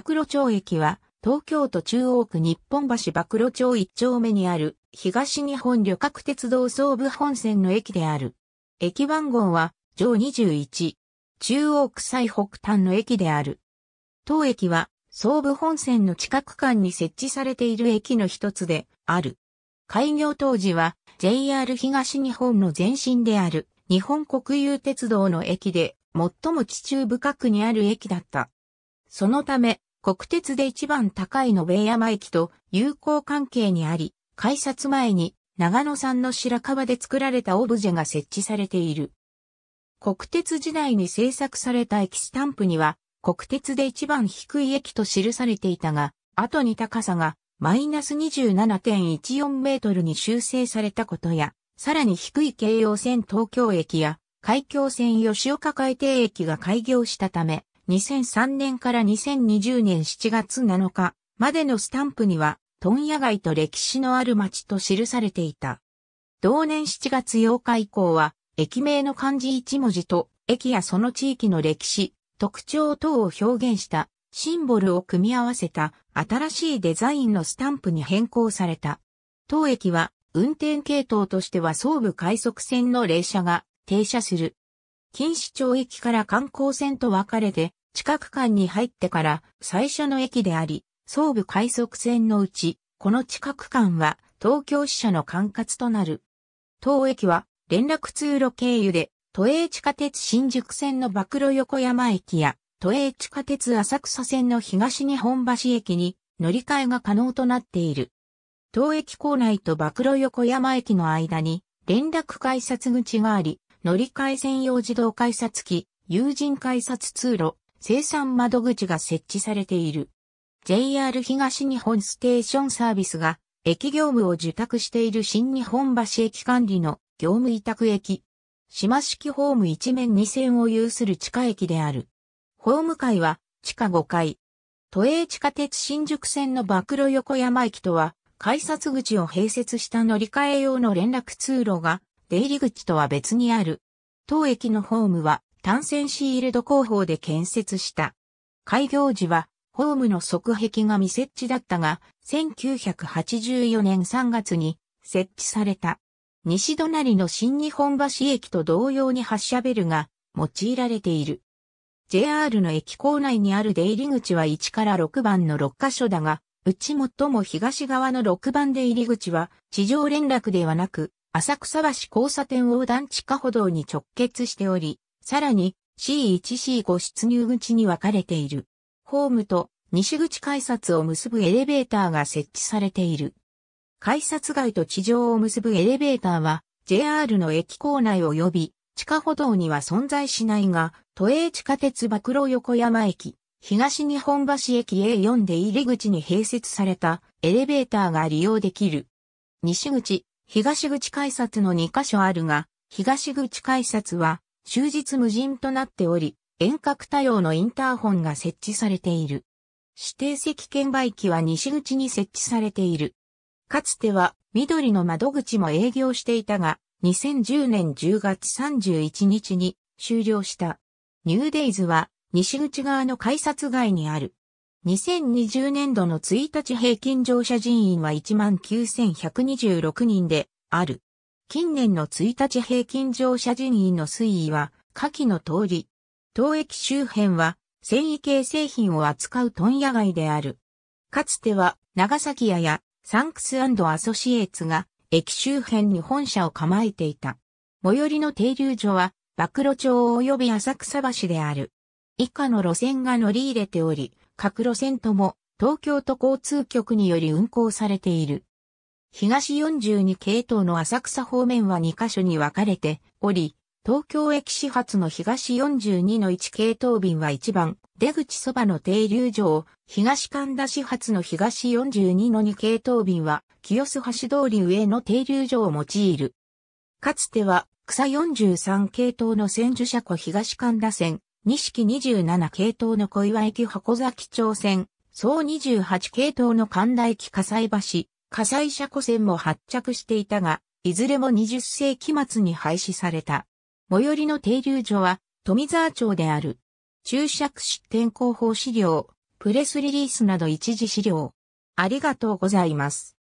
暴露町駅は、東京都中央区日本橋暴露町1丁目にある、東日本旅客鉄道総武本線の駅である。駅番号は、上21。中央区最北端の駅である。当駅は、総武本線の近く間に設置されている駅の一つである。開業当時は JR 東日本の前身である日本国有鉄道の駅で最も地中深くにある駅だった。そのため国鉄で一番高いの米山駅と友好関係にあり、改札前に長野産の白樺で作られたオブジェが設置されている。国鉄時代に制作された駅スタンプには、国鉄で一番低い駅と記されていたが、後に高さがマイナス27.14メートルに修正されたことや、さらに低い京葉線東京駅や海峡線吉岡海底駅が開業したため、2003年から2020年7月7日までのスタンプには、問屋街と歴史のある町と記されていた。同年7月8日以降は、駅名の漢字1文字と、駅やその地域の歴史、特徴等を表現したシンボルを組み合わせた新しいデザインのスタンプに変更された。当駅は運転系統としては総武快速線の列車が停車する錦糸町駅から観光船と別れて、地く間に入ってから最初の駅であり、総武快速線のうち、この地く間は東京支社の管轄となる。当駅は連絡通路経由で、都営地下鉄新宿線の曝露横山駅や、都営地下鉄浅草線の東日本橋駅に乗り換えが可能となっている。当駅構内と曝露横山駅の間に連絡改札口があり、乗り換え専用自動改札機、有人改札通路、生産窓口が設置されている。JR 東日本ステーションサービスが、駅業務を受託している新日本橋駅管理の業務委託駅。島式ホーム一面二線を有する地下駅である。ホーム階は地下5階。都営地下鉄新宿線の曝露横山駅とは、改札口を併設した乗り換え用の連絡通路が出入り口とは別にある。当駅のホームは単線シールド工法で建設した。開業時はホームの側壁が未設置だったが、1984年3月に設置された。西隣の新日本橋駅と同様に発車ベルが用いられている。JR の駅構内にある出入り口は1から6番の6カ所だが、うち最も東側の6番出入り口は地上連絡ではなく、浅草橋交差点横断地下歩道に直結しており、さらに C1C5 出入口に分かれている。ホームと西口改札を結ぶエレベーターが設置されている。改札外と地上を結ぶエレベーターは JR の駅構内及び地下歩道には存在しないが、都営地下鉄馬露横山駅、東日本橋駅 A4 で入り口に併設されたエレベーターが利用できる。西口、東口改札の2カ所あるが、東口改札は終日無人となっており、遠隔多様のインターホンが設置されている。指定席券売機は西口に設置されている。かつては緑の窓口も営業していたが、2010年10月31日に終了した。ニューデイズは西口側の改札外にある。2020年度の1日平均乗車人員は19,126人である。近年の1日平均乗車人員の推移は下記の通り。当駅周辺は繊維系製品を扱う問屋街である。かつては長崎屋やサンクスアソシエーツが駅周辺に本社を構えていた。最寄りの停留所は、曝露町及び浅草橋である。以下の路線が乗り入れており、各路線とも東京都交通局により運行されている。東42系統の浅草方面は2カ所に分かれており、東京駅始発の東42の1系統便は1番、出口そばの停留場、東神田始発の東42の2系統便は、清洲橋通り上の停留場を用いる。かつては、草43系統の千住車庫東神田線、錦27系統の小岩駅箱崎町線、総28系統の神田駅火災橋、火災車庫線も発着していたが、いずれも20世紀末に廃止された。最寄りの停留所は、富沢町である。注釈出展広報資料、プレスリリースなど一時資料。ありがとうございます。